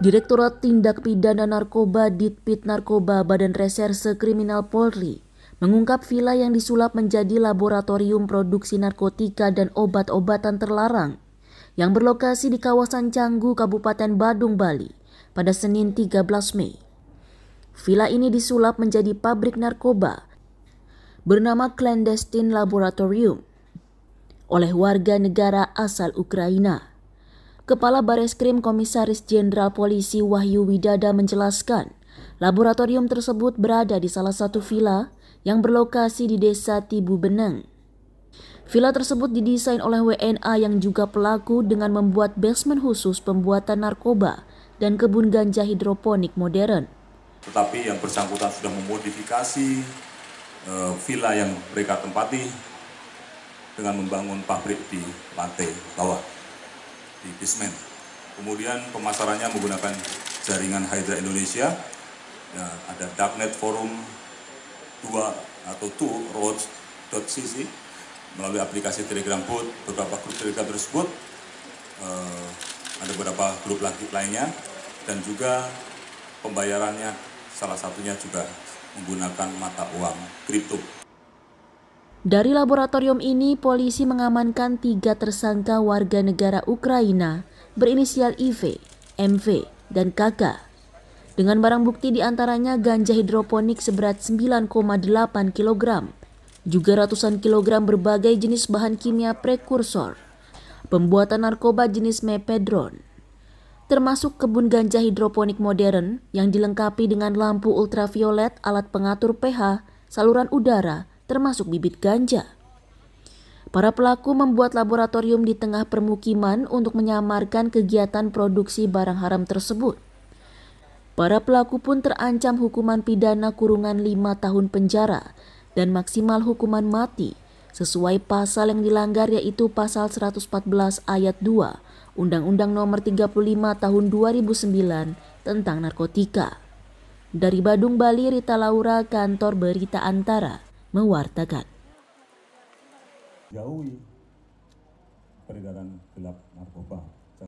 Direktorat Tindak Pidana Narkoba Ditpit Narkoba Badan Reserse Kriminal Polri mengungkap villa yang disulap menjadi laboratorium produksi narkotika dan obat-obatan terlarang yang berlokasi di kawasan Canggu, Kabupaten Badung, Bali pada Senin 13 Mei. Villa ini disulap menjadi pabrik narkoba bernama Clandestine Laboratorium oleh warga negara asal Ukraina. Kepala Bareskrim Komisaris Jenderal Polisi Wahyu Widada menjelaskan, laboratorium tersebut berada di salah satu villa yang berlokasi di desa Tibu Beneng. Villa tersebut didesain oleh WNA yang juga pelaku dengan membuat basement khusus pembuatan narkoba dan kebun ganja hidroponik modern. Tetapi yang bersangkutan sudah memodifikasi e, villa yang mereka tempati dengan membangun pabrik di lantai bawah di Bismen. Kemudian pemasarannya menggunakan jaringan Hydra Indonesia. Ya, ada Darknet Forum 2 atau 2 roads.cc melalui aplikasi Telegram Boot, beberapa grup Telegram tersebut, eh, ada beberapa grup lagi lainnya, dan juga pembayarannya salah satunya juga menggunakan mata uang kripto dari laboratorium ini, polisi mengamankan tiga tersangka warga negara Ukraina berinisial IV, MV, dan KK. Dengan barang bukti diantaranya ganja hidroponik seberat 9,8 kg, juga ratusan kilogram berbagai jenis bahan kimia prekursor, pembuatan narkoba jenis mepedron, termasuk kebun ganja hidroponik modern yang dilengkapi dengan lampu ultraviolet, alat pengatur pH, saluran udara, termasuk bibit ganja. Para pelaku membuat laboratorium di tengah permukiman untuk menyamarkan kegiatan produksi barang haram tersebut. Para pelaku pun terancam hukuman pidana kurungan lima tahun penjara dan maksimal hukuman mati sesuai pasal yang dilanggar yaitu pasal 114 ayat 2 Undang-Undang Nomor 35 Tahun 2009 tentang narkotika. Dari Badung Bali Rita Laura kantor Berita Antara mewartakan. Jauhi peredaran gelap narkoba